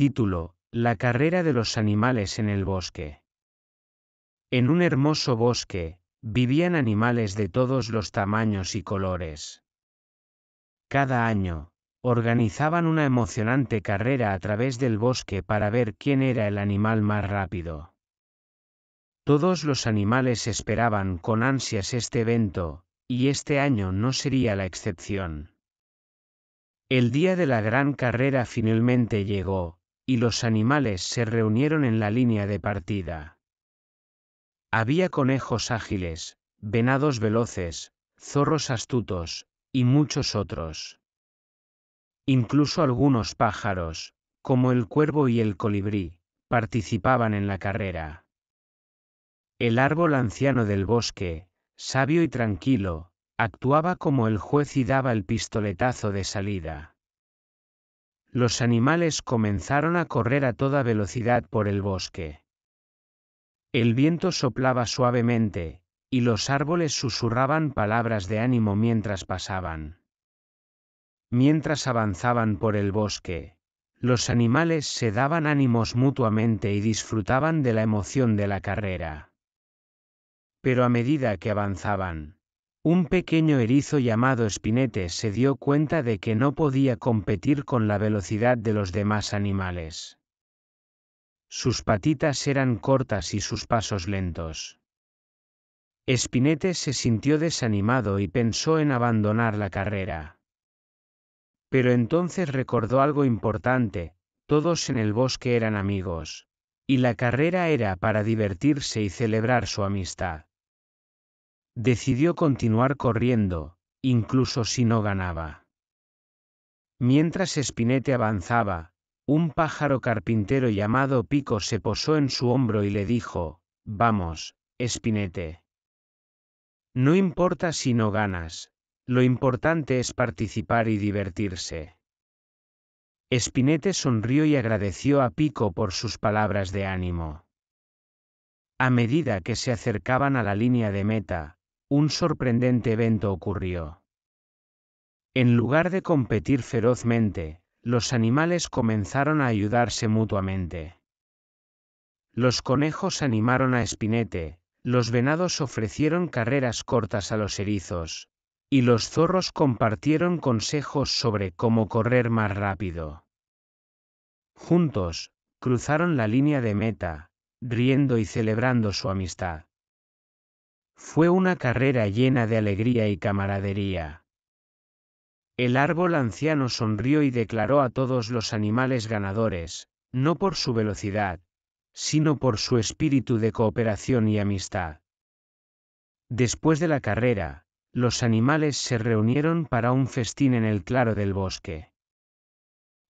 Título, La carrera de los animales en el bosque. En un hermoso bosque, vivían animales de todos los tamaños y colores. Cada año, organizaban una emocionante carrera a través del bosque para ver quién era el animal más rápido. Todos los animales esperaban con ansias este evento, y este año no sería la excepción. El día de la gran carrera finalmente llegó, y los animales se reunieron en la línea de partida. Había conejos ágiles, venados veloces, zorros astutos, y muchos otros. Incluso algunos pájaros, como el cuervo y el colibrí, participaban en la carrera. El árbol anciano del bosque, sabio y tranquilo, actuaba como el juez y daba el pistoletazo de salida los animales comenzaron a correr a toda velocidad por el bosque. El viento soplaba suavemente, y los árboles susurraban palabras de ánimo mientras pasaban. Mientras avanzaban por el bosque, los animales se daban ánimos mutuamente y disfrutaban de la emoción de la carrera. Pero a medida que avanzaban, un pequeño erizo llamado Spinete se dio cuenta de que no podía competir con la velocidad de los demás animales. Sus patitas eran cortas y sus pasos lentos. Spinete se sintió desanimado y pensó en abandonar la carrera. Pero entonces recordó algo importante, todos en el bosque eran amigos, y la carrera era para divertirse y celebrar su amistad. Decidió continuar corriendo, incluso si no ganaba. Mientras Espinete avanzaba, un pájaro carpintero llamado Pico se posó en su hombro y le dijo, Vamos, Espinete. No importa si no ganas, lo importante es participar y divertirse. Espinete sonrió y agradeció a Pico por sus palabras de ánimo. A medida que se acercaban a la línea de meta, un sorprendente evento ocurrió. En lugar de competir ferozmente, los animales comenzaron a ayudarse mutuamente. Los conejos animaron a Espinete, los venados ofrecieron carreras cortas a los erizos, y los zorros compartieron consejos sobre cómo correr más rápido. Juntos, cruzaron la línea de meta, riendo y celebrando su amistad. Fue una carrera llena de alegría y camaradería. El árbol anciano sonrió y declaró a todos los animales ganadores, no por su velocidad, sino por su espíritu de cooperación y amistad. Después de la carrera, los animales se reunieron para un festín en el claro del bosque.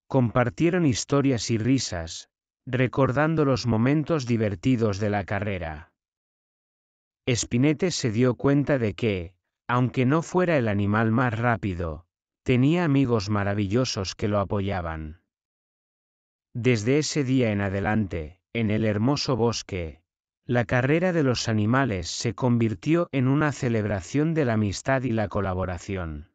Compartieron historias y risas, recordando los momentos divertidos de la carrera. Espinete se dio cuenta de que, aunque no fuera el animal más rápido, tenía amigos maravillosos que lo apoyaban. Desde ese día en adelante, en el hermoso bosque, la carrera de los animales se convirtió en una celebración de la amistad y la colaboración.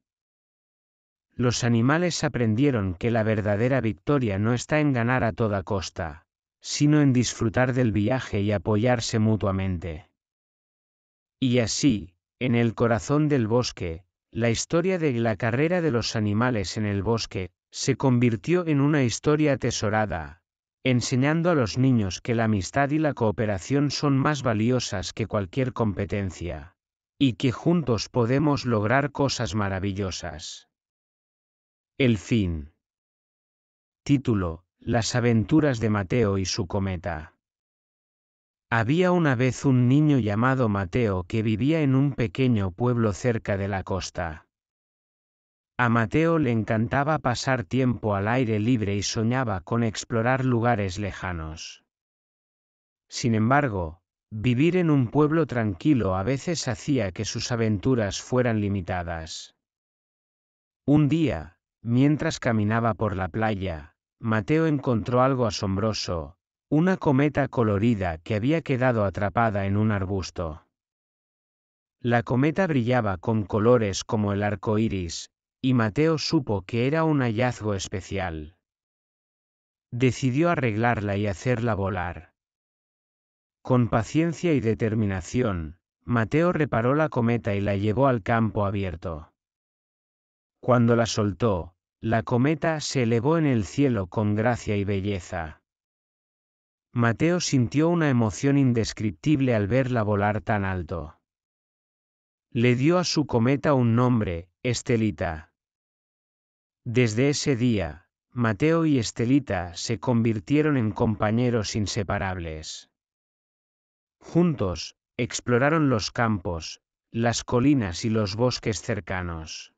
Los animales aprendieron que la verdadera victoria no está en ganar a toda costa, sino en disfrutar del viaje y apoyarse mutuamente. Y así, en el corazón del bosque, la historia de la carrera de los animales en el bosque se convirtió en una historia atesorada, enseñando a los niños que la amistad y la cooperación son más valiosas que cualquier competencia, y que juntos podemos lograr cosas maravillosas. El fin. Título, Las aventuras de Mateo y su cometa. Había una vez un niño llamado Mateo que vivía en un pequeño pueblo cerca de la costa. A Mateo le encantaba pasar tiempo al aire libre y soñaba con explorar lugares lejanos. Sin embargo, vivir en un pueblo tranquilo a veces hacía que sus aventuras fueran limitadas. Un día, mientras caminaba por la playa, Mateo encontró algo asombroso, una cometa colorida que había quedado atrapada en un arbusto. La cometa brillaba con colores como el arco iris, y Mateo supo que era un hallazgo especial. Decidió arreglarla y hacerla volar. Con paciencia y determinación, Mateo reparó la cometa y la llevó al campo abierto. Cuando la soltó, la cometa se elevó en el cielo con gracia y belleza. Mateo sintió una emoción indescriptible al verla volar tan alto. Le dio a su cometa un nombre, Estelita. Desde ese día, Mateo y Estelita se convirtieron en compañeros inseparables. Juntos, exploraron los campos, las colinas y los bosques cercanos.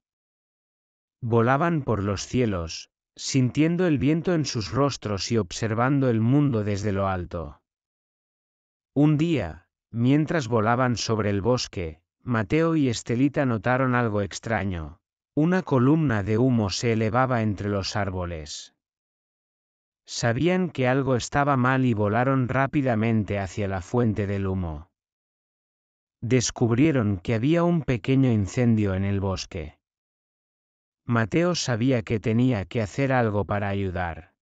Volaban por los cielos, sintiendo el viento en sus rostros y observando el mundo desde lo alto. Un día, mientras volaban sobre el bosque, Mateo y Estelita notaron algo extraño. Una columna de humo se elevaba entre los árboles. Sabían que algo estaba mal y volaron rápidamente hacia la fuente del humo. Descubrieron que había un pequeño incendio en el bosque. Mateo sabía que tenía que hacer algo para ayudar.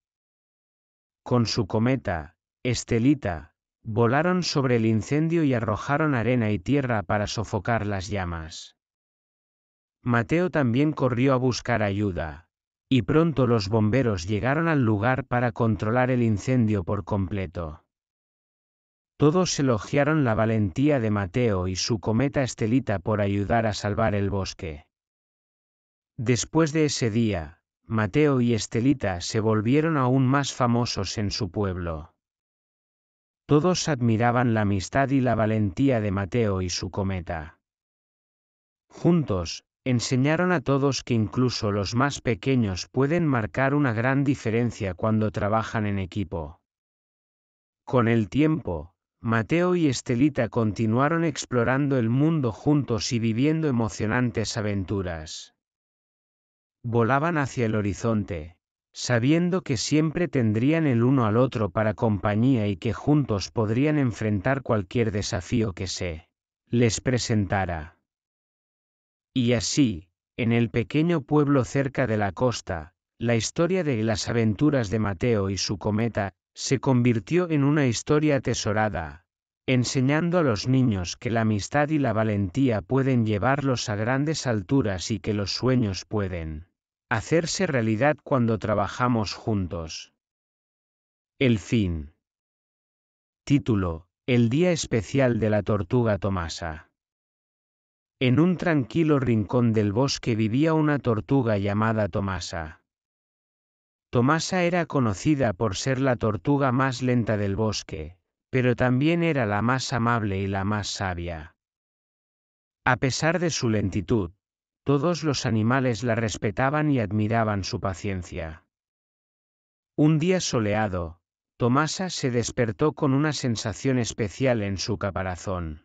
Con su cometa, Estelita, volaron sobre el incendio y arrojaron arena y tierra para sofocar las llamas. Mateo también corrió a buscar ayuda, y pronto los bomberos llegaron al lugar para controlar el incendio por completo. Todos elogiaron la valentía de Mateo y su cometa Estelita por ayudar a salvar el bosque. Después de ese día, Mateo y Estelita se volvieron aún más famosos en su pueblo. Todos admiraban la amistad y la valentía de Mateo y su cometa. Juntos, enseñaron a todos que incluso los más pequeños pueden marcar una gran diferencia cuando trabajan en equipo. Con el tiempo, Mateo y Estelita continuaron explorando el mundo juntos y viviendo emocionantes aventuras. Volaban hacia el horizonte, sabiendo que siempre tendrían el uno al otro para compañía y que juntos podrían enfrentar cualquier desafío que se les presentara. Y así, en el pequeño pueblo cerca de la costa, la historia de las aventuras de Mateo y su cometa, se convirtió en una historia atesorada, enseñando a los niños que la amistad y la valentía pueden llevarlos a grandes alturas y que los sueños pueden hacerse realidad cuando trabajamos juntos. El fin. Título, El Día Especial de la Tortuga Tomasa. En un tranquilo rincón del bosque vivía una tortuga llamada Tomasa. Tomasa era conocida por ser la tortuga más lenta del bosque, pero también era la más amable y la más sabia. A pesar de su lentitud, todos los animales la respetaban y admiraban su paciencia. Un día soleado, Tomasa se despertó con una sensación especial en su caparazón.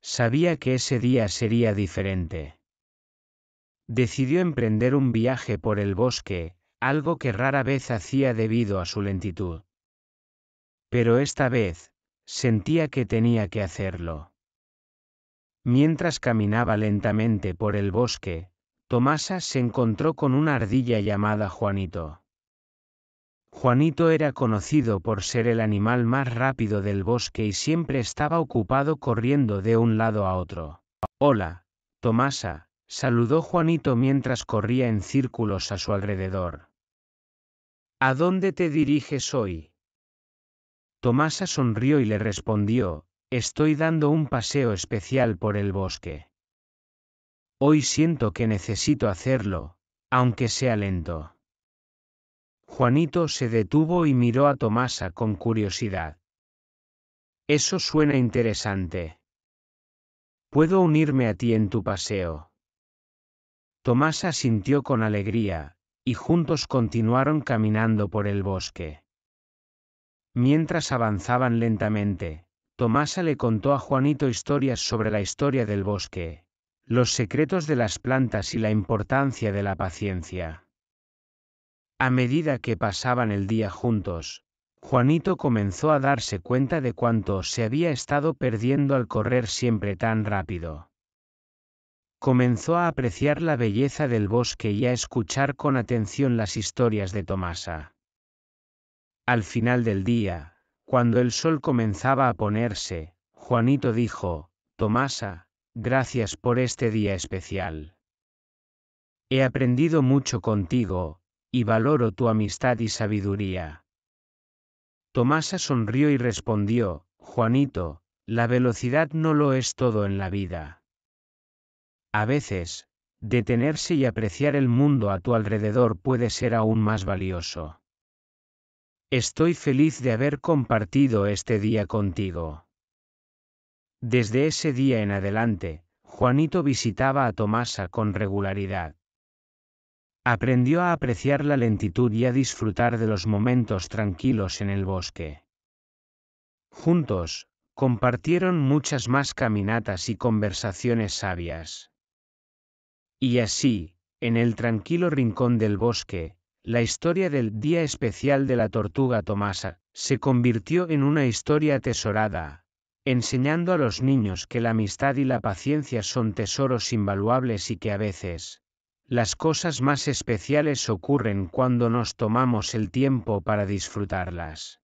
Sabía que ese día sería diferente. Decidió emprender un viaje por el bosque, algo que rara vez hacía debido a su lentitud. Pero esta vez, sentía que tenía que hacerlo. Mientras caminaba lentamente por el bosque, Tomasa se encontró con una ardilla llamada Juanito. Juanito era conocido por ser el animal más rápido del bosque y siempre estaba ocupado corriendo de un lado a otro. Hola, Tomasa, saludó Juanito mientras corría en círculos a su alrededor. ¿A dónde te diriges hoy? Tomasa sonrió y le respondió, Estoy dando un paseo especial por el bosque. Hoy siento que necesito hacerlo, aunque sea lento. Juanito se detuvo y miró a Tomasa con curiosidad. Eso suena interesante. ¿Puedo unirme a ti en tu paseo? Tomasa sintió con alegría, y juntos continuaron caminando por el bosque. Mientras avanzaban lentamente, Tomasa le contó a Juanito historias sobre la historia del bosque, los secretos de las plantas y la importancia de la paciencia. A medida que pasaban el día juntos, Juanito comenzó a darse cuenta de cuánto se había estado perdiendo al correr siempre tan rápido. Comenzó a apreciar la belleza del bosque y a escuchar con atención las historias de Tomasa. Al final del día, cuando el sol comenzaba a ponerse, Juanito dijo, Tomasa, gracias por este día especial. He aprendido mucho contigo, y valoro tu amistad y sabiduría. Tomasa sonrió y respondió, Juanito, la velocidad no lo es todo en la vida. A veces, detenerse y apreciar el mundo a tu alrededor puede ser aún más valioso. Estoy feliz de haber compartido este día contigo. Desde ese día en adelante, Juanito visitaba a Tomasa con regularidad. Aprendió a apreciar la lentitud y a disfrutar de los momentos tranquilos en el bosque. Juntos, compartieron muchas más caminatas y conversaciones sabias. Y así, en el tranquilo rincón del bosque, la historia del Día Especial de la Tortuga Tomasa se convirtió en una historia atesorada, enseñando a los niños que la amistad y la paciencia son tesoros invaluables y que a veces, las cosas más especiales ocurren cuando nos tomamos el tiempo para disfrutarlas.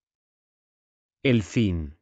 El fin.